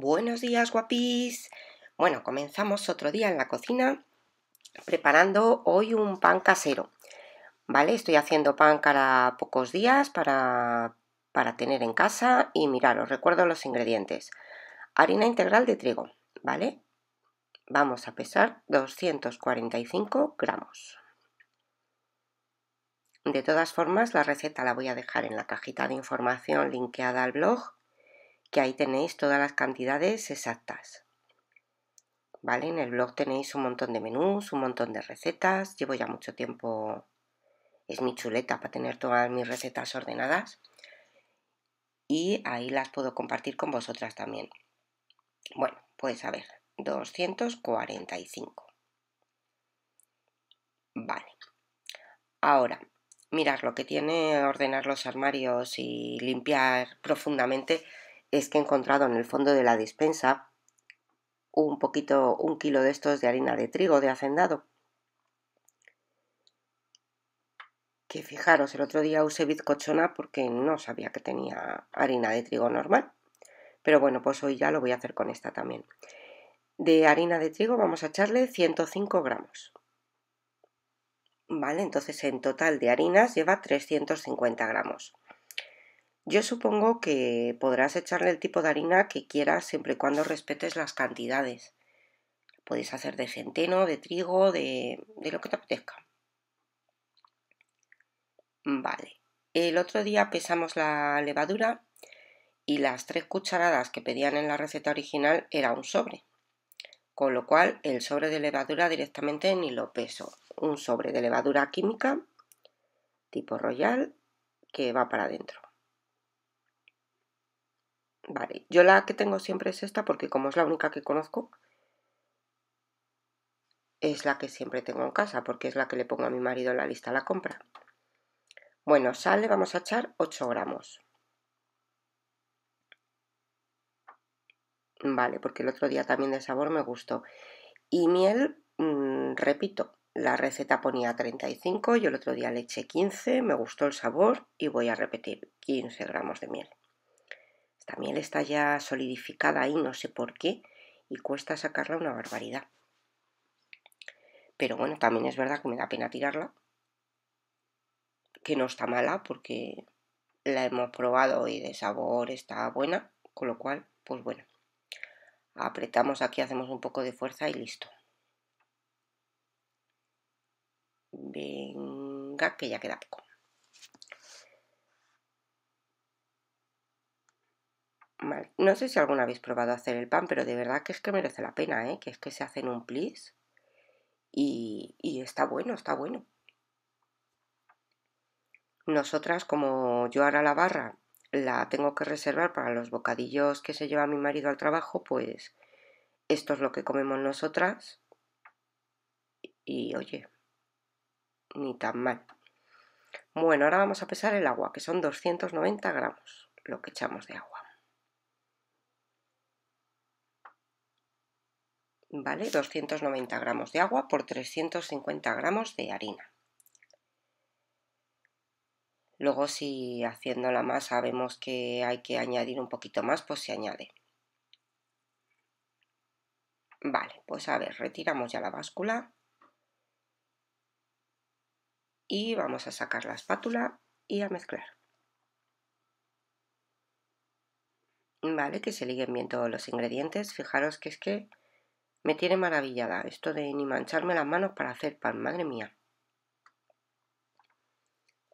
Buenos días, guapis. Bueno, comenzamos otro día en la cocina preparando hoy un pan casero. ¿Vale? Estoy haciendo pan para pocos días para, para tener en casa y mirar, os recuerdo los ingredientes. Harina integral de trigo, ¿vale? Vamos a pesar 245 gramos. De todas formas, la receta la voy a dejar en la cajita de información linkeada al blog que ahí tenéis todas las cantidades exactas. ¿Vale? En el blog tenéis un montón de menús, un montón de recetas. Llevo ya mucho tiempo, es mi chuleta para tener todas mis recetas ordenadas. Y ahí las puedo compartir con vosotras también. Bueno, pues a ver, 245. Vale. Ahora, mirad lo que tiene ordenar los armarios y limpiar profundamente es que he encontrado en el fondo de la dispensa un poquito, un kilo de estos de harina de trigo de hacendado. Que fijaros, el otro día usé bizcochona porque no sabía que tenía harina de trigo normal. Pero bueno, pues hoy ya lo voy a hacer con esta también. De harina de trigo vamos a echarle 105 gramos. Vale, entonces en total de harinas lleva 350 gramos. Yo supongo que podrás echarle el tipo de harina que quieras siempre y cuando respetes las cantidades. Puedes hacer de centeno, de trigo, de, lo que te apetezca. Vale. El otro día pesamos la levadura y las tres cucharadas que pedían en la receta original era un sobre. Con lo cual, el sobre de levadura directamente ni lo peso. Un sobre de levadura química tipo royal que va para adentro. Vale, yo la que tengo siempre es esta porque como es la única que conozco, es la que siempre tengo en casa porque es la que le pongo a mi marido en la lista a la compra. Bueno, sale, vamos a echar 8 gramos. Vale, porque el otro día también de sabor me gustó. Y miel, mm, repito, la receta ponía 35, yo el otro día le eché 15, me gustó el sabor y voy a repetir 15 gramos de miel. También está ya solidificada ahí, no sé por qué, y cuesta sacarla una barbaridad. Pero bueno, también es verdad que me da pena tirarla, que no está mala porque la hemos probado y de sabor está buena, con lo cual, pues bueno, apretamos aquí, hacemos un poco de fuerza y listo. Venga, que ya queda poco. No sé si alguna habéis probado hacer el pan, pero de verdad que es que merece la pena, ¿eh? Que es que se en un plis y, y está bueno, está bueno. Nosotras, como yo ahora la barra la tengo que reservar para los bocadillos que se lleva mi marido al trabajo, pues esto es lo que comemos nosotras. Y oye, ni tan mal. Bueno, ahora vamos a pesar el agua, que son 290 gramos lo que echamos de agua. vale 290 gramos de agua por 350 gramos de harina. Luego si haciendo la masa vemos que hay que añadir un poquito más, pues se añade. Vale, pues a ver, retiramos ya la báscula y vamos a sacar la espátula y a mezclar. Vale, que se liguen bien todos los ingredientes. Fijaros que es que me tiene maravillada esto de ni mancharme las manos para hacer pan, madre mía.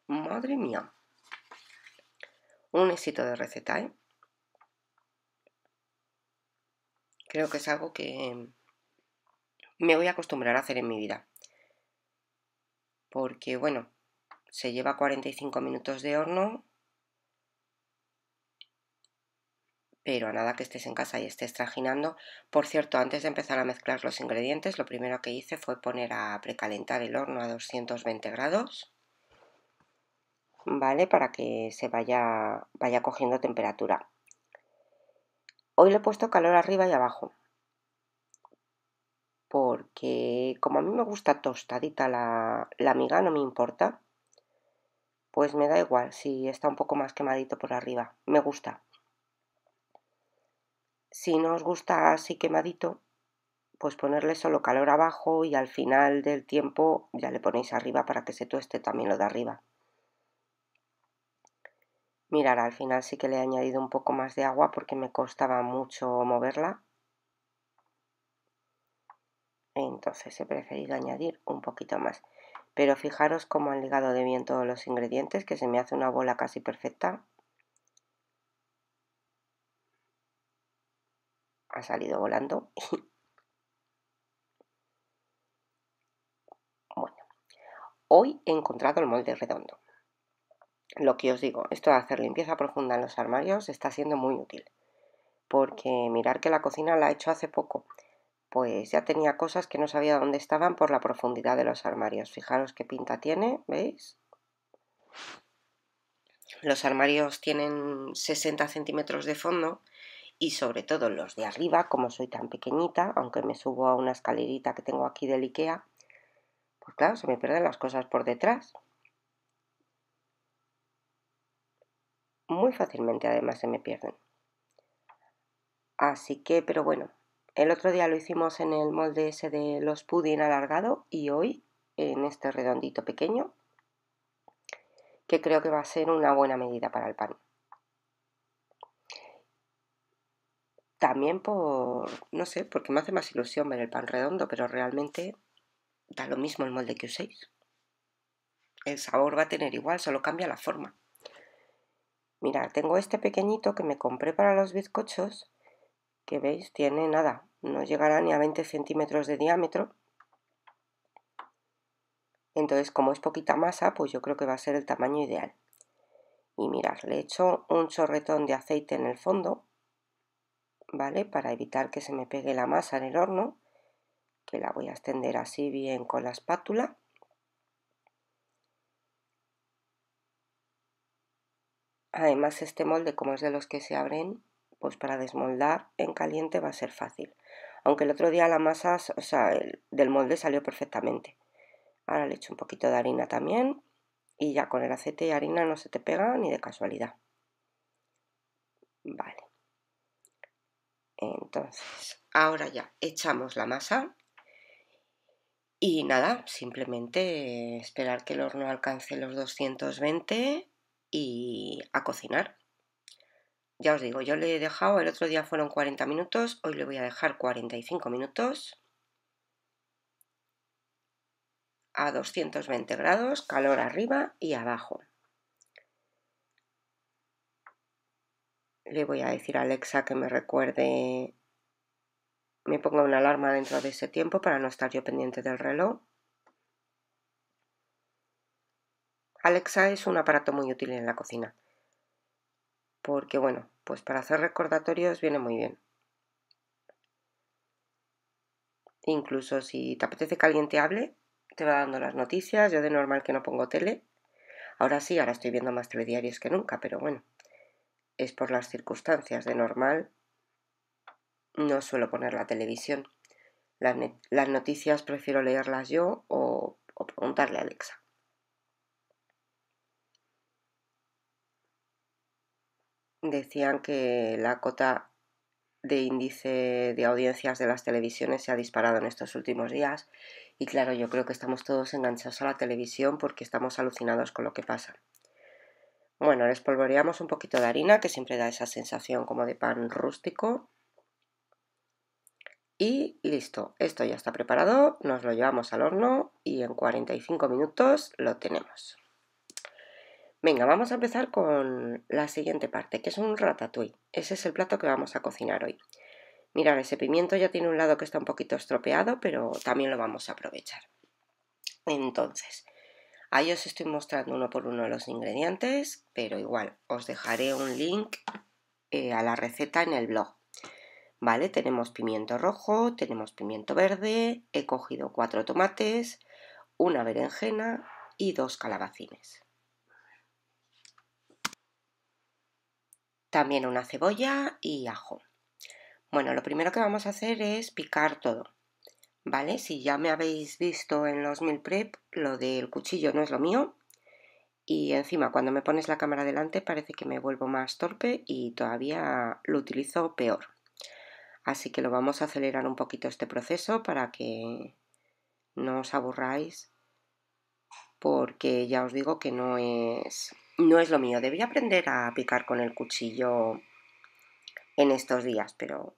Madre mía. Un éxito de receta, ¿eh? Creo que es algo que me voy a acostumbrar a hacer en mi vida. Porque, bueno, se lleva 45 minutos de horno, pero nada que estés en casa y estés trajinando. Por cierto, antes de empezar a mezclar los ingredientes, lo primero que hice fue poner a precalentar el horno a 220 grados, ¿vale? Para que se vaya, vaya cogiendo temperatura. Hoy le he puesto calor arriba y abajo, porque como a mí me gusta tostadita la, la miga, no me importa, pues me da igual si está un poco más quemadito por arriba, me gusta. Si no os gusta así quemadito, pues ponerle solo calor abajo y al final del tiempo ya le ponéis arriba para que se tueste también lo de arriba. Mirar, al final sí que le he añadido un poco más de agua porque me costaba mucho moverla. Entonces he preferido añadir un poquito más. Pero fijaros cómo han ligado de bien todos los ingredientes, que se me hace una bola casi perfecta. ha salido volando. bueno, hoy he encontrado el molde redondo. Lo que os digo, esto de hacer limpieza profunda en los armarios está siendo muy útil. Porque mirar que la cocina la he hecho hace poco, pues ya tenía cosas que no sabía dónde estaban por la profundidad de los armarios. Fijaros qué pinta tiene, ¿veis? Los armarios tienen 60 centímetros de fondo y sobre todo los de arriba, como soy tan pequeñita, aunque me subo a una escalerita que tengo aquí del Ikea, pues claro, se me pierden las cosas por detrás. Muy fácilmente además se me pierden. Así que, pero bueno, el otro día lo hicimos en el molde ese de los pudding alargado y hoy en este redondito pequeño, que creo que va a ser una buena medida para el pan. También por, no sé, porque me hace más ilusión ver el pan redondo, pero realmente da lo mismo el molde que uséis. El sabor va a tener igual, solo cambia la forma. Mira, tengo este pequeñito que me compré para los bizcochos, que veis, tiene nada, no llegará ni a 20 centímetros de diámetro. Entonces, como es poquita masa, pues yo creo que va a ser el tamaño ideal. Y mirad, le echo un chorretón de aceite en el fondo ¿vale? Para evitar que se me pegue la masa en el horno, que la voy a extender así bien con la espátula. Además este molde, como es de los que se abren, pues para desmoldar en caliente va a ser fácil. Aunque el otro día la masa, o sea, del molde salió perfectamente. Ahora le echo un poquito de harina también y ya con el aceite y harina no se te pega ni de casualidad. Vale. Entonces, ahora ya echamos la masa y nada, simplemente esperar que el horno alcance los 220 y a cocinar. Ya os digo, yo le he dejado, el otro día fueron 40 minutos, hoy le voy a dejar 45 minutos a 220 grados, calor arriba y abajo. Le voy a decir a Alexa que me recuerde, me ponga una alarma dentro de ese tiempo para no estar yo pendiente del reloj. Alexa es un aparato muy útil en la cocina, porque bueno, pues para hacer recordatorios viene muy bien. Incluso si te apetece caliente hable, te va dando las noticias. Yo de normal que no pongo tele. Ahora sí, ahora estoy viendo más telediarios que nunca, pero bueno es por las circunstancias. De normal no suelo poner la televisión. Las, noticias prefiero leerlas yo o preguntarle a Alexa. Decían que la cota de índice de audiencias de las televisiones se ha disparado en estos últimos días y claro, yo creo que estamos todos enganchados a la televisión porque estamos alucinados con lo que pasa. Bueno, les polvoreamos un poquito de harina, que siempre da esa sensación como de pan rústico. Y listo, esto ya está preparado, nos lo llevamos al horno y en 45 minutos lo tenemos. Venga, vamos a empezar con la siguiente parte, que es un ratatouille. Ese es el plato que vamos a cocinar hoy. Mirad, ese pimiento ya tiene un lado que está un poquito estropeado, pero también lo vamos a aprovechar. Entonces, Ahí os estoy mostrando uno por uno los ingredientes, pero igual os dejaré un link eh, a la receta en el blog. Vale, tenemos pimiento rojo, tenemos pimiento verde, he cogido cuatro tomates, una berenjena y dos calabacines. También una cebolla y ajo. Bueno, lo primero que vamos a hacer es picar todo. ¿vale? Si ya me habéis visto en los mil prep, lo del cuchillo no es lo mío. Y encima, cuando me pones la cámara delante, parece que me vuelvo más torpe y todavía lo utilizo peor. Así que lo vamos a acelerar un poquito este proceso para que no os aburráis, porque ya os digo que no es, no es lo mío. Debí aprender a picar con el cuchillo en estos días, pero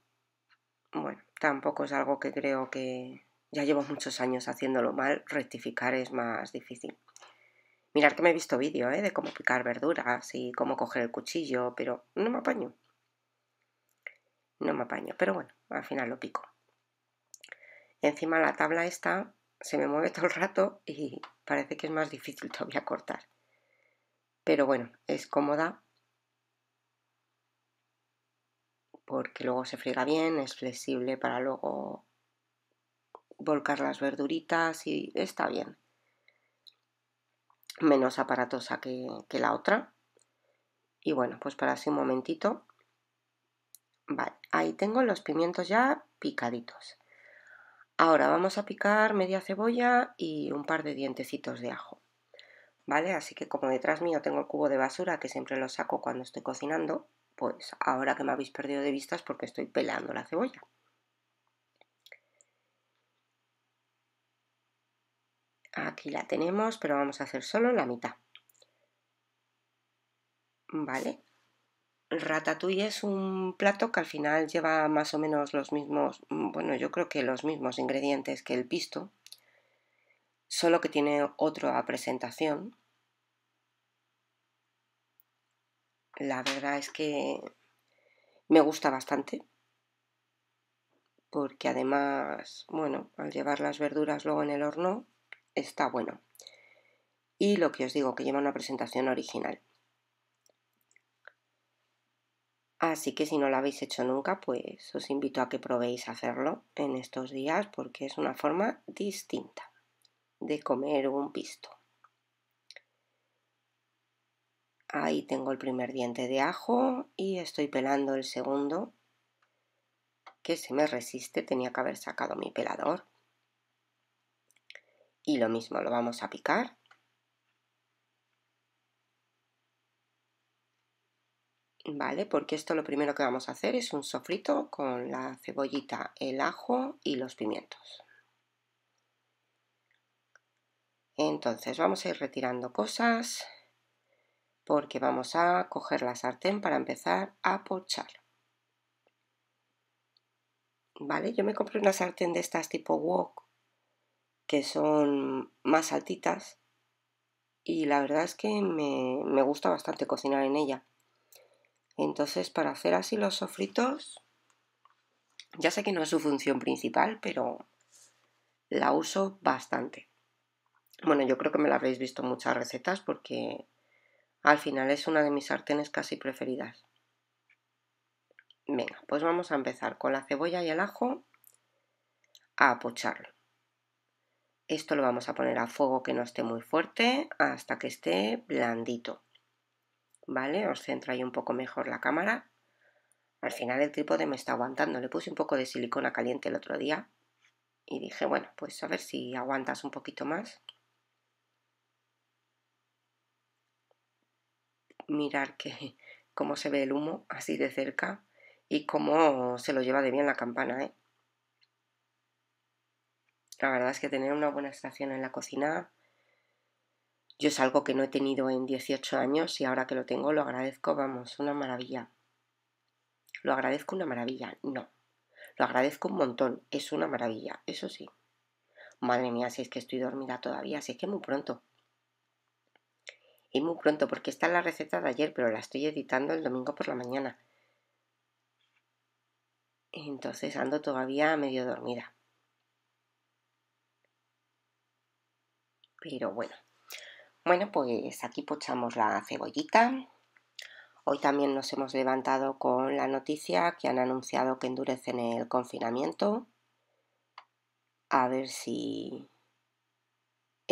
bueno, tampoco es algo que creo que ya llevo muchos años haciéndolo mal, rectificar es más difícil. Mirar que me he visto vídeo ¿eh? de cómo picar verduras y cómo coger el cuchillo, pero no me apaño. No me apaño, pero bueno, al final lo pico. Encima la tabla esta se me mueve todo el rato y parece que es más difícil todavía cortar. Pero bueno, es cómoda porque luego se friega bien, es flexible para luego volcar las verduritas y está bien. Menos aparatosa que, la otra. Y bueno, pues para así un momentito. ahí tengo los pimientos ya picaditos. Ahora vamos a picar media cebolla y un par de dientecitos de ajo. ¿Vale? Así que como detrás mío tengo el cubo de basura que siempre lo saco cuando estoy cocinando, pues ahora que me habéis perdido de vistas porque estoy pelando la cebolla. Aquí la tenemos, pero vamos a hacer solo la mitad. Vale. Ratatouille es un plato que al final lleva más o menos los mismos, bueno, yo creo que los mismos ingredientes que el pisto, solo que tiene otra presentación la verdad es que me gusta bastante porque además, bueno, al llevar las verduras luego en el horno está bueno. Y lo que os digo, que lleva una presentación original. Así que si no lo habéis hecho nunca, pues os invito a que probéis hacerlo en estos días porque es una forma distinta de comer un pisto. Ahí tengo el primer diente de ajo y estoy pelando el segundo que se me resiste, tenía que haber sacado mi pelador. Y lo mismo, lo vamos a picar. ¿Vale? Porque esto lo primero que vamos a hacer es un sofrito con la cebollita, el ajo y los pimientos. Entonces vamos a ir retirando cosas porque vamos a coger la sartén para empezar a pochar. Vale, yo me compré una sartén de estas tipo wok que son más altitas y la verdad es que me, me gusta bastante cocinar en ella. Entonces para hacer así los sofritos, ya sé que no es su función principal, pero la uso bastante. Bueno, yo creo que me la habréis visto en muchas recetas porque al final es una de mis sartenes casi preferidas. Venga, pues vamos a empezar con la cebolla y el ajo a pocharlo. Esto lo vamos a poner a fuego que no esté muy fuerte hasta que esté blandito. ¿Vale? Os centra ahí un poco mejor la cámara. Al final el trípode me está aguantando. Le puse un poco de silicona caliente el otro día y dije, bueno, pues a ver si aguantas un poquito más. mirar que, cómo se ve el humo así de cerca y cómo se lo lleva de bien la campana, ¿eh? La verdad es que tener una buena estación en la cocina, yo es algo que no he tenido en 18 años y ahora que lo tengo lo agradezco, vamos, una maravilla. Lo agradezco una maravilla, no. Lo agradezco un montón, es una maravilla, eso sí. Madre mía, si es que estoy dormida todavía, si es que muy pronto muy pronto porque está la receta de ayer, pero la estoy editando el domingo por la mañana. Entonces ando todavía medio dormida. Pero bueno. Bueno, pues aquí pochamos la cebollita. Hoy también nos hemos levantado con la noticia que han anunciado que endurecen el confinamiento. A ver si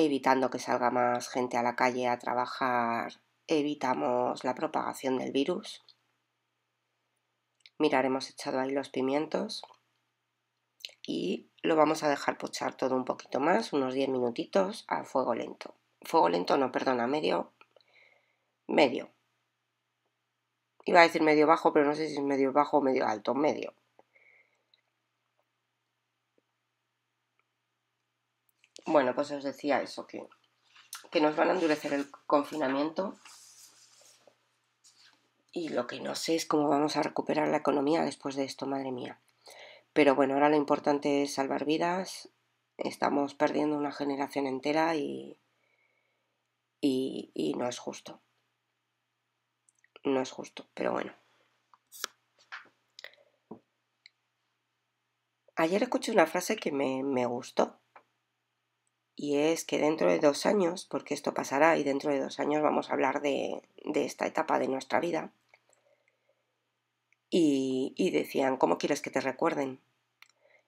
evitando que salga más gente a la calle a trabajar, evitamos la propagación del virus. miraremos hemos echado ahí los pimientos y lo vamos a dejar pochar todo un poquito más, unos 10 minutitos a fuego lento. Fuego lento, no, perdona, medio. Medio. Iba a decir medio bajo, pero no sé si es medio bajo o medio alto, medio. Bueno, pues os decía eso, que, que nos van a endurecer el confinamiento y lo que no sé es cómo vamos a recuperar la economía después de esto, madre mía. Pero bueno, ahora lo importante es salvar vidas. Estamos perdiendo una generación entera y, no es justo. No es justo, pero bueno. Ayer escuché una frase que me, me gustó y es que dentro de dos años, porque esto pasará y dentro de dos años vamos a hablar de, de esta etapa de nuestra vida, y, decían, ¿cómo quieres que te recuerden?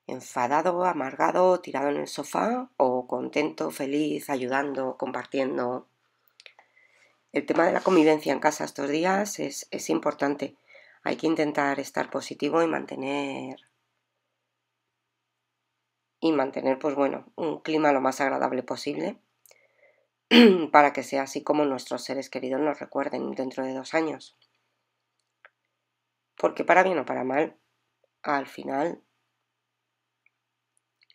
¿Enfadado, amargado, tirado en el sofá o contento, feliz, ayudando, compartiendo? El tema de la convivencia en casa estos días es, es importante. Hay que intentar estar positivo y mantener y mantener, pues bueno, un clima lo más agradable posible para que sea así como nuestros seres queridos nos recuerden dentro de dos años. Porque para bien o para mal, al final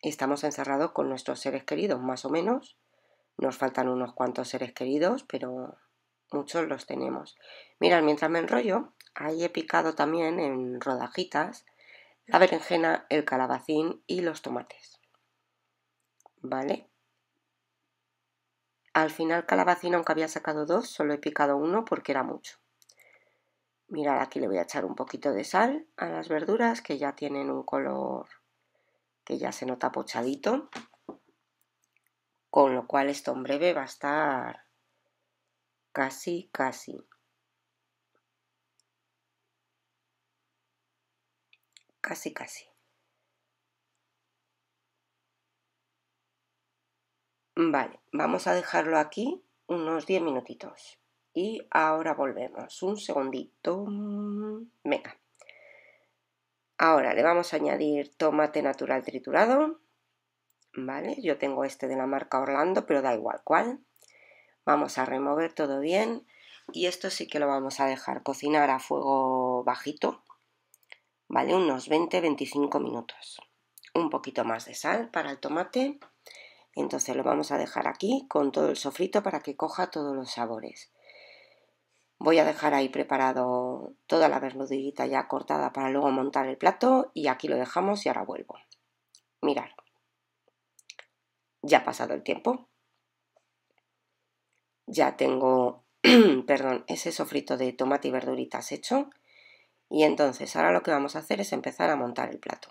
estamos encerrados con nuestros seres queridos, más o menos. Nos faltan unos cuantos seres queridos, pero muchos los tenemos. Mirad, mientras me enrollo, ahí he picado también en rodajitas la berenjena, el calabacín y los tomates. ¿vale? Al final calabacín, aunque había sacado dos, solo he picado uno porque era mucho. Mirad, aquí le voy a echar un poquito de sal a las verduras que ya tienen un color que ya se nota pochadito. Con lo cual esto en breve va a estar casi, casi. Casi, casi. Vale, vamos a dejarlo aquí unos 10 minutitos. Y ahora volvemos. Un segundito. Venga. Ahora le vamos a añadir tomate natural triturado. Vale, yo tengo este de la marca Orlando, pero da igual cuál. Vamos a remover todo bien. Y esto sí que lo vamos a dejar cocinar a fuego bajito. Vale, unos 20-25 minutos. Un poquito más de sal para el tomate. Entonces lo vamos a dejar aquí con todo el sofrito para que coja todos los sabores. Voy a dejar ahí preparado toda la verdurita ya cortada para luego montar el plato y aquí lo dejamos y ahora vuelvo. Mirar. Ya ha pasado el tiempo. Ya tengo, perdón, ese sofrito de tomate y verduritas hecho. Y entonces ahora lo que vamos a hacer es empezar a montar el plato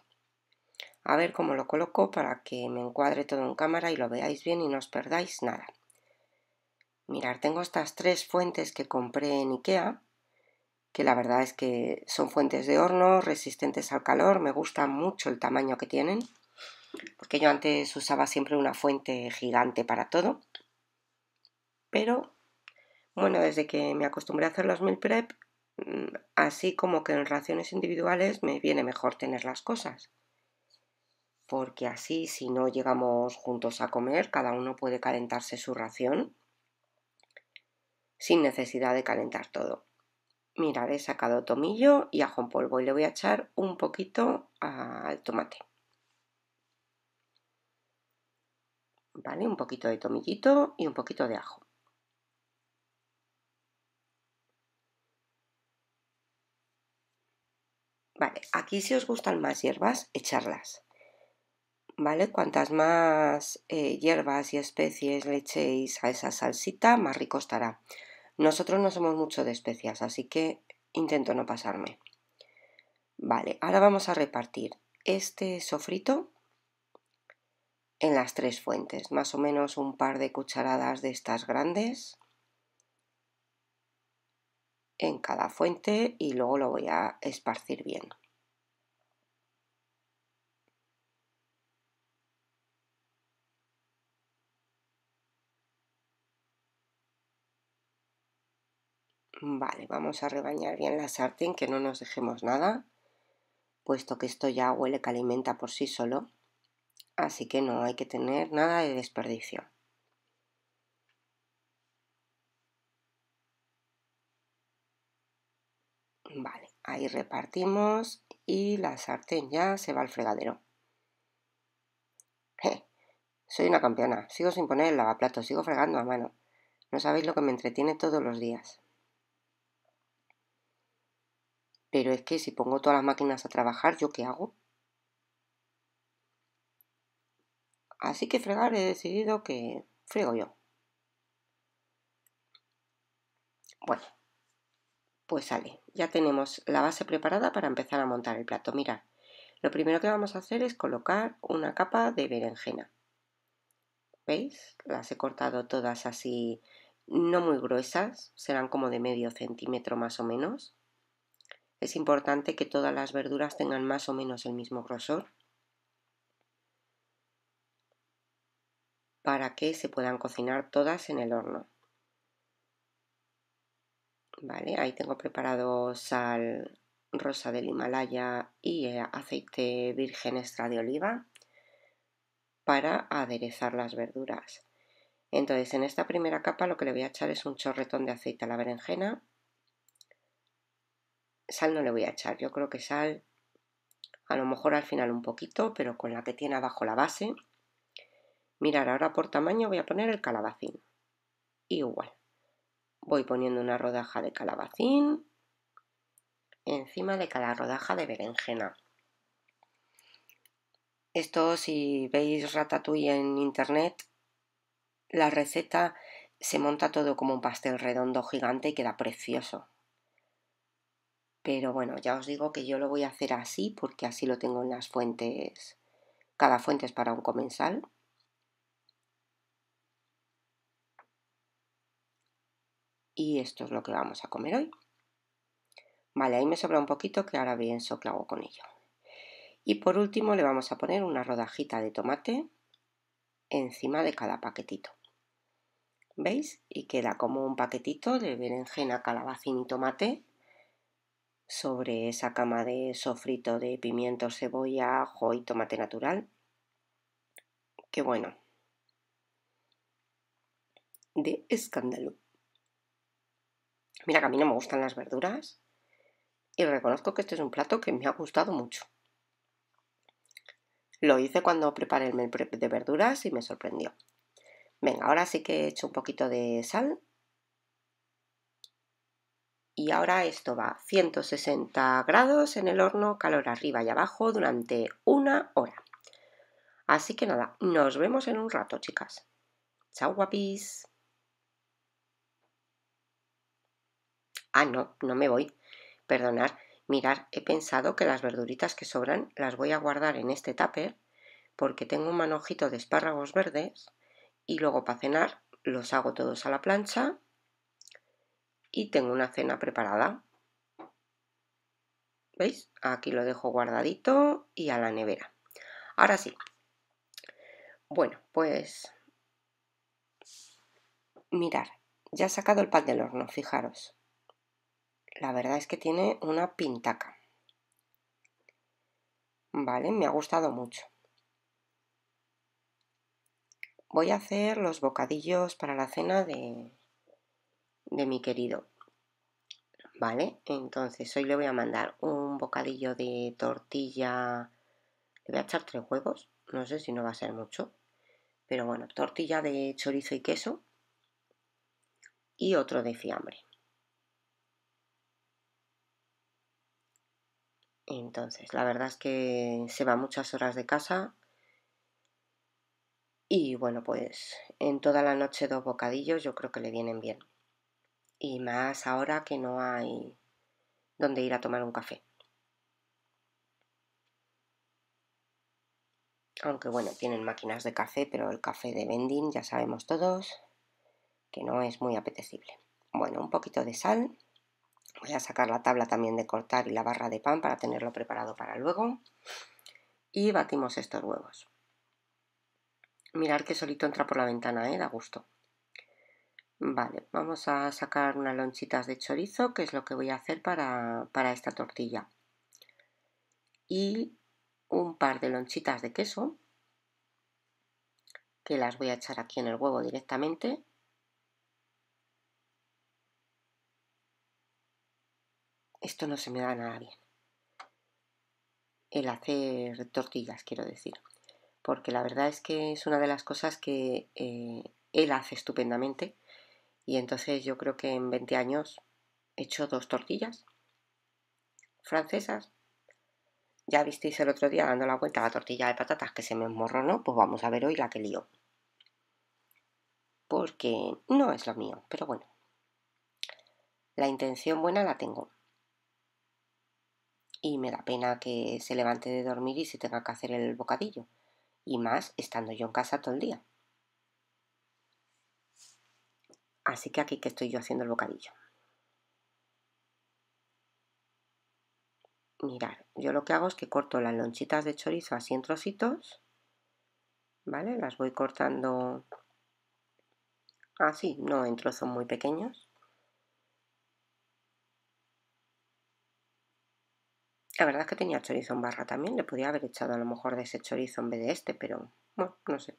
a ver cómo lo coloco para que me encuadre todo en cámara y lo veáis bien y no os perdáis nada. Mirar, tengo estas tres fuentes que compré en Ikea, que la verdad es que son fuentes de horno, resistentes al calor, me gusta mucho el tamaño que tienen, porque yo antes usaba siempre una fuente gigante para todo, pero bueno, desde que me acostumbré a hacer los mil prep, mm, así como que en raciones individuales me viene mejor tener las cosas porque así si no llegamos juntos a comer, cada uno puede calentarse su ración sin necesidad de calentar todo. Mirad, he sacado tomillo y ajo en polvo y le voy a echar un poquito al tomate. ¿Vale? Un poquito de tomillito y un poquito de ajo. Vale, aquí si os gustan más hierbas, echarlas. ¿vale? Cuantas más eh, hierbas y especies le echéis a esa salsita, más rico estará. Nosotros no somos mucho de especias, así que intento no pasarme. Vale, ahora vamos a repartir este sofrito en las tres fuentes, más o menos un par de cucharadas de estas grandes en cada fuente y luego lo voy a esparcir bien. Vale, vamos a rebañar bien la sartén, que no nos dejemos nada, puesto que esto ya huele que alimenta por sí solo, así que no hay que tener nada de desperdicio. Vale, ahí repartimos y la sartén ya se va al fregadero. Je, soy una campeona, sigo sin poner el lavaplato, sigo fregando a mano. No sabéis lo que me entretiene todos los días. Pero es que si pongo todas las máquinas a trabajar, ¿yo qué hago? Así que fregar he decidido que frego yo. Bueno, pues sale. Ya tenemos la base preparada para empezar a montar el plato. Mira, lo primero que vamos a hacer es colocar una capa de berenjena. ¿Veis? Las he cortado todas así, no muy gruesas, serán como de medio centímetro más o menos. Es importante que todas las verduras tengan más o menos el mismo grosor para que se puedan cocinar todas en el horno. Vale, ahí tengo preparado sal rosa del Himalaya y eh, aceite virgen extra de oliva para aderezar las verduras. Entonces en esta primera capa lo que le voy a echar es un chorretón de aceite a la berenjena sal no le voy a echar. Yo creo que sal, a lo mejor al final un poquito, pero con la que tiene abajo la base. Mirar, ahora por tamaño voy a poner el calabacín. Igual. Voy poniendo una rodaja de calabacín encima de cada rodaja de berenjena. Esto, si veis ratatouille en internet, la receta se monta todo como un pastel redondo gigante y queda precioso. Pero bueno, ya os digo que yo lo voy a hacer así porque así lo tengo en las fuentes. Cada fuente es para un comensal. Y esto es lo que vamos a comer hoy. Vale, ahí me sobra un poquito que ahora bien soclavo hago con ello. Y por último le vamos a poner una rodajita de tomate encima de cada paquetito. ¿Veis? Y queda como un paquetito de berenjena, calabacín y tomate sobre esa cama de sofrito de pimiento, cebolla, ajo y tomate natural. Qué bueno. De escándalo. Mira que a mí no me gustan las verduras y reconozco que este es un plato que me ha gustado mucho. Lo hice cuando preparé el menú de verduras y me sorprendió. Venga, ahora sí que he hecho un poquito de sal y ahora esto va 160 grados en el horno, calor arriba y abajo durante una hora. Así que nada, nos vemos en un rato, chicas. Chao, guapis. Ah, no, no me voy. Perdonad, Mirar, he pensado que las verduritas que sobran las voy a guardar en este tupper porque tengo un manojito de espárragos verdes y luego para cenar los hago todos a la plancha y tengo una cena preparada. ¿Veis? Aquí lo dejo guardadito y a la nevera. Ahora sí. Bueno, pues... Mirar, ya he sacado el pan del horno, fijaros. La verdad es que tiene una pintaca. Vale, me ha gustado mucho. Voy a hacer los bocadillos para la cena de, de mi querido. ¿Vale? Entonces hoy le voy a mandar un bocadillo de tortilla. Le voy a echar tres huevos. No sé si no va a ser mucho. Pero bueno, tortilla de chorizo y queso. Y otro de fiambre. Entonces, la verdad es que se va muchas horas de casa. Y bueno, pues en toda la noche dos bocadillos yo creo que le vienen bien y más ahora que no hay donde ir a tomar un café. Aunque bueno, tienen máquinas de café, pero el café de vending ya sabemos todos que no es muy apetecible. Bueno, un poquito de sal. Voy a sacar la tabla también de cortar y la barra de pan para tenerlo preparado para luego. Y batimos estos huevos. Mirar que solito entra por la ventana, ¿eh? Da gusto. Vale, vamos a sacar unas lonchitas de chorizo, que es lo que voy a hacer para, esta tortilla. Y un par de lonchitas de queso, que las voy a echar aquí en el huevo directamente. Esto no se me da nada bien. El hacer tortillas, quiero decir. Porque la verdad es que es una de las cosas que eh, él hace estupendamente y entonces yo creo que en 20 años he hecho dos tortillas francesas. Ya visteis el otro día dando la vuelta a la tortilla de patatas que se me ¿no? pues vamos a ver hoy la que lío. Porque no es lo mío, pero bueno. La intención buena la tengo. Y me da pena que se levante de dormir y se tenga que hacer el bocadillo. Y más estando yo en casa todo el día. Así que aquí que estoy yo haciendo el bocadillo. Mirad, yo lo que hago es que corto las lonchitas de chorizo así en trocitos, ¿vale? Las voy cortando así, no en trozos muy pequeños. La verdad es que tenía chorizo en barra también, le podía haber echado a lo mejor de ese chorizo en vez de este, pero bueno, no sé.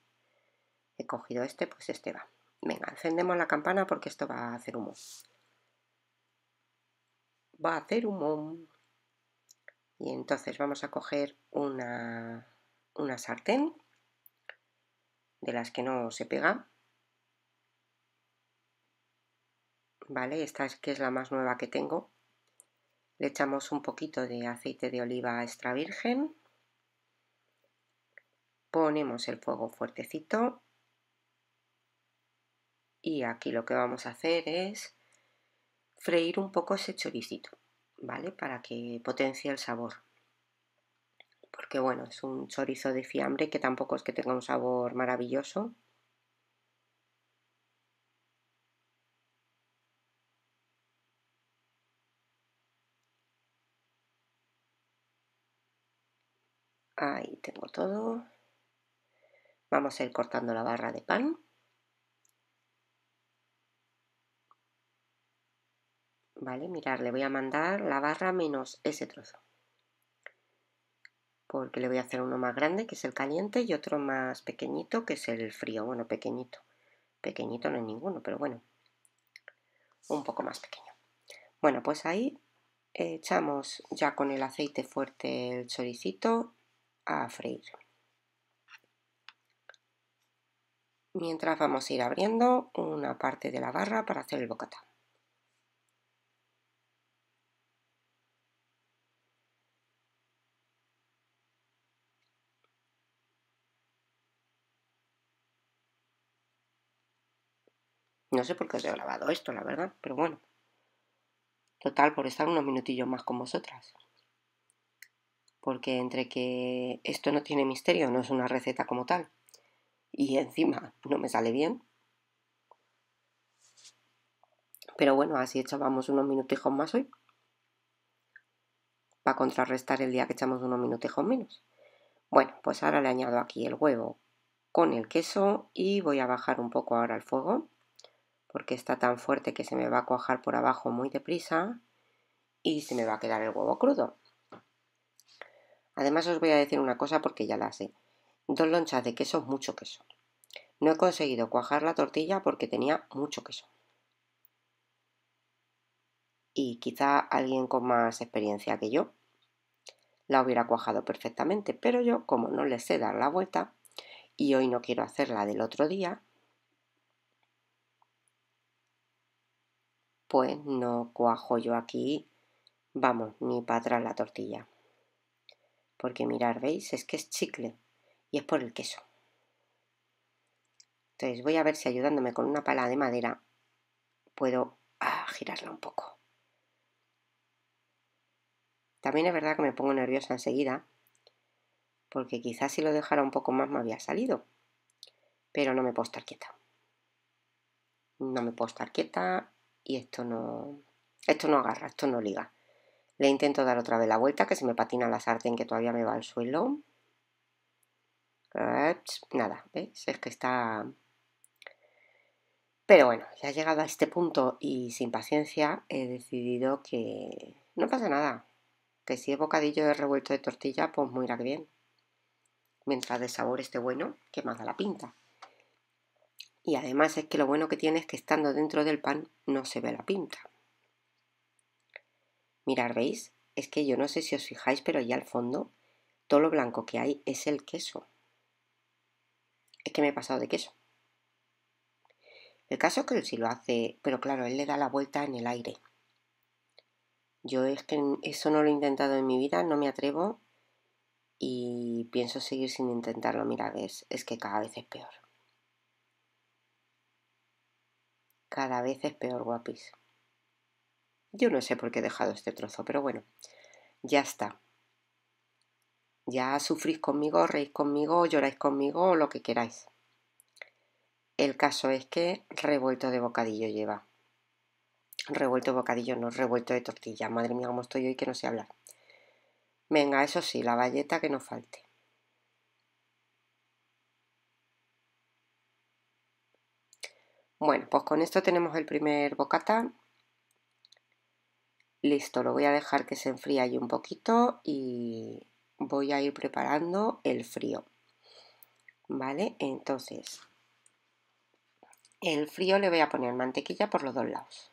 He cogido este, pues este va. Venga, encendemos la campana porque esto va a hacer humo. Va a hacer humo. Y entonces vamos a coger una, sartén de las que no se pega. Vale, esta es que es la más nueva que tengo. Le echamos un poquito de aceite de oliva extra virgen. Ponemos el fuego fuertecito y aquí lo que vamos a hacer es freír un poco ese choricito, ¿vale? Para que potencie el sabor. Porque bueno, es un chorizo de fiambre que tampoco es que tenga un sabor maravilloso. Ahí tengo todo. Vamos a ir cortando la barra de pan. ¿vale? Mirar, le voy a mandar la barra menos ese trozo. Porque le voy a hacer uno más grande, que es el caliente, y otro más pequeñito, que es el frío. Bueno, pequeñito. Pequeñito no es ninguno, pero bueno. Un poco más pequeño. Bueno, pues ahí echamos ya con el aceite fuerte el choricito a freír. Mientras vamos a ir abriendo una parte de la barra para hacer el bocata. No sé por qué os he grabado esto, la verdad, pero bueno. Total, por estar unos minutillos más con vosotras. Porque entre que esto no tiene misterio, no es una receta como tal, y encima no me sale bien. Pero bueno, así echábamos unos minutijos más hoy. Para contrarrestar el día que echamos unos minutijos menos. Bueno, pues ahora le añado aquí el huevo con el queso y voy a bajar un poco ahora el fuego porque está tan fuerte que se me va a cuajar por abajo muy deprisa y se me va a quedar el huevo crudo. Además os voy a decir una cosa porque ya la sé. Dos lonchas de queso mucho queso. No he conseguido cuajar la tortilla porque tenía mucho queso. Y quizá alguien con más experiencia que yo la hubiera cuajado perfectamente, pero yo como no le sé dar la vuelta y hoy no quiero hacerla del otro día, pues no cuajo yo aquí, vamos, ni para atrás la tortilla. Porque mirar, ¿veis? Es que es chicle y es por el queso. Entonces voy a ver si ayudándome con una pala de madera puedo ah, girarla un poco. También es verdad que me pongo nerviosa enseguida, porque quizás si lo dejara un poco más me había salido. Pero no me puedo estar quieta. No me puedo estar quieta y esto no, esto no agarra, esto no liga. Le intento dar otra vez la vuelta, que se me patina la sartén que todavía me va al suelo. Nada, ¿veis? Es que está... Pero bueno, ya he llegado a este punto y sin paciencia, he decidido que no pasa nada. Que si es bocadillo de revuelto de tortilla, pues muy bien. Mientras de sabor esté bueno, que más da la pinta. Y además es que lo bueno que tiene es que estando dentro del pan no se ve la pinta. Mirad, ¿veis? Es que yo no sé si os fijáis, pero ya al fondo todo lo blanco que hay es el queso. Es que me he pasado de queso. El caso es que él sí lo hace, pero claro, él le da la vuelta en el aire. Yo es que eso no lo he intentado en mi vida, no me atrevo y pienso seguir sin intentarlo. Mirad, es que cada vez es peor. Cada vez es peor, guapis. Yo no sé por qué he dejado este trozo, pero bueno, ya está. Ya sufrís conmigo, reís conmigo, lloráis conmigo lo que queráis. El caso es que revuelto de bocadillo lleva. Revuelto de bocadillo, no revuelto de tortilla. Madre mía, cómo estoy hoy que no sé hablar. Venga, eso sí, la valleta que no falte. Bueno, pues con esto tenemos el primer bocata. Listo, lo voy a dejar que se enfríe ahí un poquito y voy a ir preparando el frío. ¿Vale? Entonces, el frío le voy a poner mantequilla por los dos lados.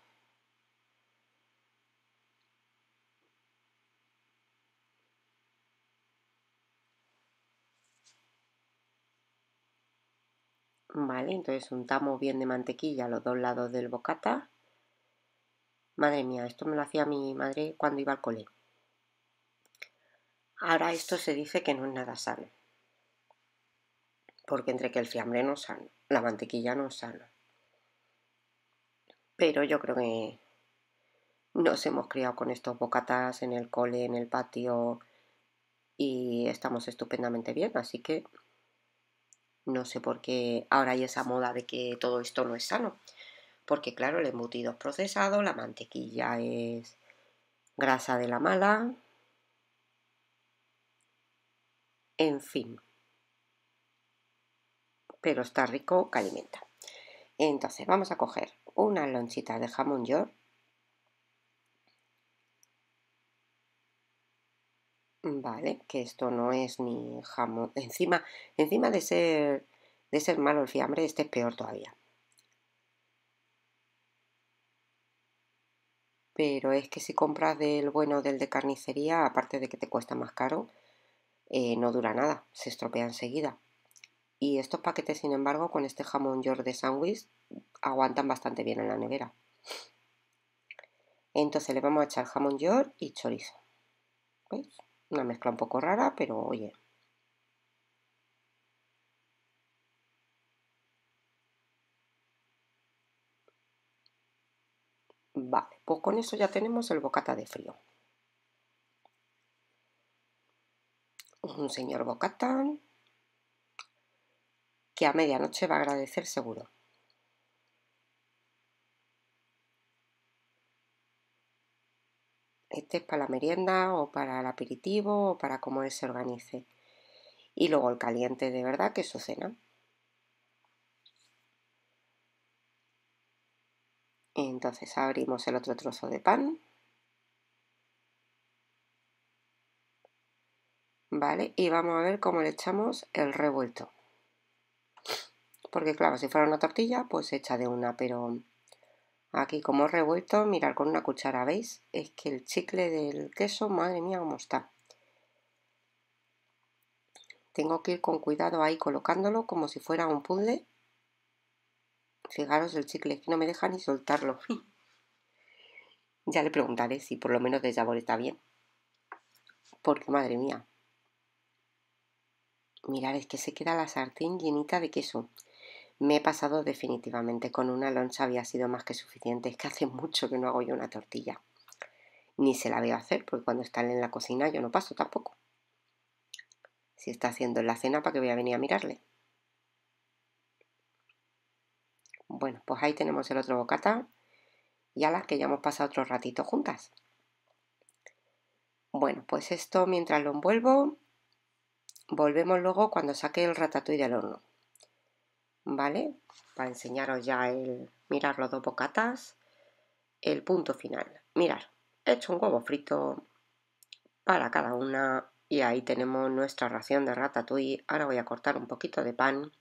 Vale, entonces untamos bien de mantequilla los dos lados del bocata. Madre mía, esto me lo hacía mi madre cuando iba al cole. Ahora esto se dice que no es nada sano. Porque entre que el fiambre no es sano, la mantequilla no es sana. Pero yo creo que nos hemos criado con estos bocatas en el cole, en el patio y estamos estupendamente bien, así que no sé por qué ahora hay esa moda de que todo esto no es sano. Porque claro, el embutido es procesado, la mantequilla es grasa de la mala. En fin. Pero está rico calienta Entonces vamos a coger una lonchita de jamón york Vale, que esto no es ni jamón. Encima, encima de ser de ser malo el fiambre, este es peor todavía. Pero es que si compras del bueno del de carnicería, aparte de que te cuesta más caro, eh, no dura nada, se estropea enseguida. Y estos paquetes, sin embargo, con este jamón york de sándwich, aguantan bastante bien en la nevera. Entonces le vamos a echar jamón york y chorizo. ¿Veis? Una mezcla un poco rara, pero oye. Vale, pues con eso ya tenemos el bocata de frío. Un señor bocata que a medianoche va a agradecer seguro. Este es para la merienda o para el aperitivo o para cómo él se organice. Y luego el caliente de verdad, que es su cena. Entonces abrimos el otro trozo de pan. ¿Vale? Y vamos a ver cómo le echamos el revuelto. Porque claro, si fuera una tortilla, pues se echa de una, pero Aquí como revuelto, mirar con una cuchara, ¿veis? Es que el chicle del queso, madre mía, cómo está. Tengo que ir con cuidado ahí colocándolo como si fuera un puzzle. Fijaros el chicle, que no me deja ni soltarlo. ya le preguntaré si por lo menos de sabor está bien. Porque madre mía. Mirad, es que se queda la sartén llenita de queso. Me he pasado definitivamente. Con una loncha había sido más que suficiente. Es que hace mucho que no hago yo una tortilla. Ni se la veo hacer, porque cuando están en la cocina yo no paso tampoco. Si está haciendo la cena, ¿para qué voy a venir a mirarle? Bueno, pues ahí tenemos el otro bocata. Y a las que ya hemos pasado otro ratito juntas. Bueno, pues esto mientras lo envuelvo, volvemos luego cuando saque el ratatouille del horno. ¿vale? Para enseñaros ya el mirar los dos bocatas, el punto final. Mirar, he hecho un huevo frito para cada una y ahí tenemos nuestra ración de ratatouille. Ahora voy a cortar un poquito de pan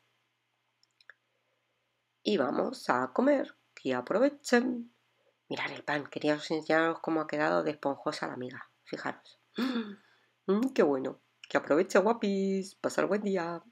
y vamos a comer. Que aprovechen. Mirad el pan, quería enseñaros cómo ha quedado de esponjosa la miga. Fijaros. Mm, qué bueno. Que aproveche, guapis. Pasar buen día.